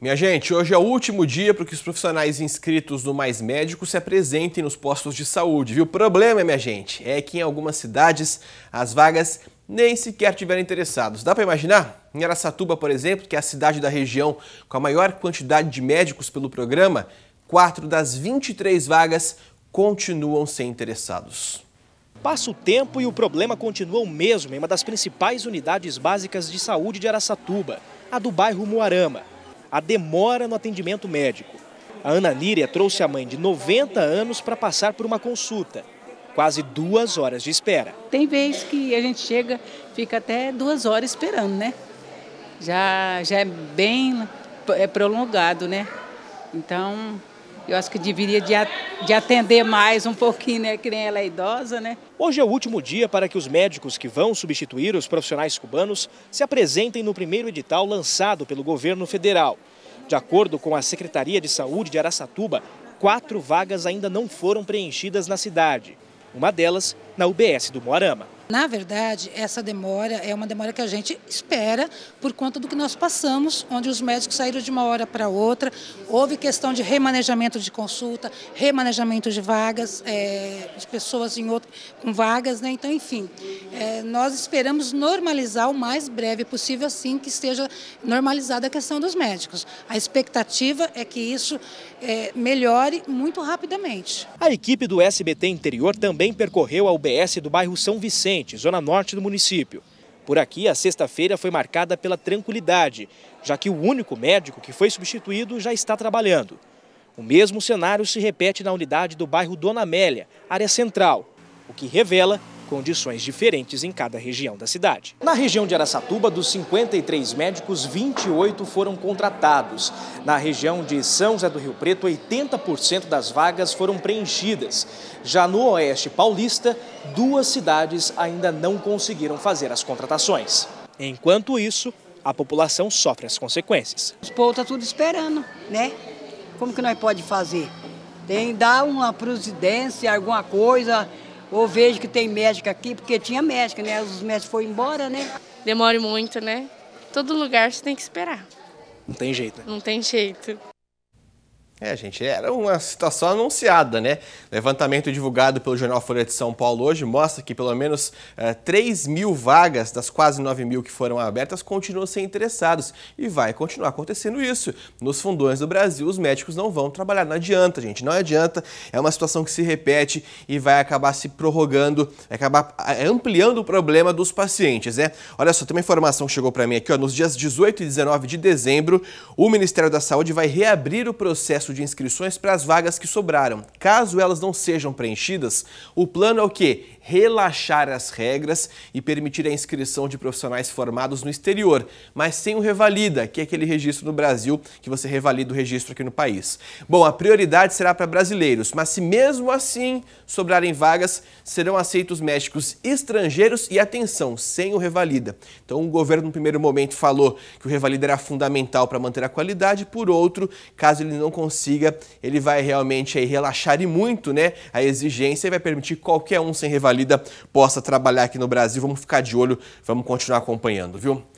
Minha gente, hoje é o último dia para que os profissionais inscritos no Mais Médico se apresentem nos postos de saúde, viu? O problema, minha gente, é que em algumas cidades as vagas nem sequer tiveram interessados. Dá para imaginar? Em Aracatuba, por exemplo, que é a cidade da região com a maior quantidade de médicos pelo programa, quatro das 23 vagas continuam sem interessados. Passa o tempo e o problema continua o mesmo em uma das principais unidades básicas de saúde de Aracatuba, a do bairro Moarama a demora no atendimento médico. A Ana Líria trouxe a mãe de 90 anos para passar por uma consulta. Quase duas horas de espera. Tem vezes que a gente chega, fica até duas horas esperando, né? Já, já é bem é prolongado, né? Então, eu acho que deveria de, atender mais um pouquinho, né, que nem ela é idosa, né? Hoje é o último dia para que os médicos que vão substituir os profissionais cubanos se apresentem no primeiro edital lançado pelo governo federal. De acordo com a Secretaria de Saúde de Araçatuba, quatro vagas ainda não foram preenchidas na cidade uma delas na UBS do Moarama. Na verdade, essa demora é uma demora que a gente espera por conta do que nós passamos, onde os médicos saíram de uma hora para outra. Houve questão de remanejamento de consulta, remanejamento de vagas, é, de pessoas em outro, com vagas, né? Então, enfim, é, nós esperamos normalizar o mais breve possível, assim que esteja normalizada a questão dos médicos. A expectativa é que isso é, melhore muito rapidamente. A equipe do SBT Interior também percorreu a UBS do bairro São Vicente, zona norte do município. Por aqui, a sexta-feira foi marcada pela tranquilidade, já que o único médico que foi substituído já está trabalhando. O mesmo cenário se repete na unidade do bairro Dona Amélia, área central, o que revela condições diferentes em cada região da cidade. Na região de Araçatuba, dos 53 médicos, 28 foram contratados. Na região de São José do Rio Preto, 80% das vagas foram preenchidas. Já no Oeste Paulista, duas cidades ainda não conseguiram fazer as contratações. Enquanto isso, a população sofre as consequências. Os povos estão tá tudo esperando, né? Como que nós pode fazer? Tem que dar uma providência, alguma coisa, ou vejo que tem médico aqui, porque tinha médico, né? Os médicos foram embora, né? Demore muito, né? Todo lugar você tem que esperar. Não tem jeito, né? Não tem jeito. É, gente, era uma situação anunciada, né? Levantamento divulgado pelo jornal Folha de São Paulo hoje mostra que pelo menos é, eh, 3 mil vagas das quase 9 mil que foram abertas continuam sem interessados. E vai continuar acontecendo isso. Nos fundões do Brasil, os médicos não vão trabalhar. Não adianta, gente, não adianta. É uma situação que se repete e vai acabar se prorrogando, acabar eh, ampliando o problema dos pacientes, né? Olha só, tem uma informação que chegou para mim aqui, ó. Nos dias 18 e 19 de dezembro, o Ministério da Saúde vai reabrir o processo processo de inscrições para as vagas que sobraram. Caso elas não sejam preenchidas, o plano é o quê? relaxar as regras e permitir a inscrição de profissionais formados no exterior, mas sem o revalida, que é aquele registro no Brasil que você revalida o registro aqui no país. Bom, a prioridade será para brasileiros, mas se mesmo assim sobrarem vagas, serão aceitos médicos estrangeiros e atenção, sem o revalida. Então o governo no primeiro momento falou que o revalida era fundamental para manter a qualidade, por outro, caso ele não consiga, ele vai realmente aí relaxar e muito, né, a exigência e vai permitir qualquer um sem revalida Valida possa trabalhar aqui no Brasil. Vamos ficar de olho, vamos continuar acompanhando, viu?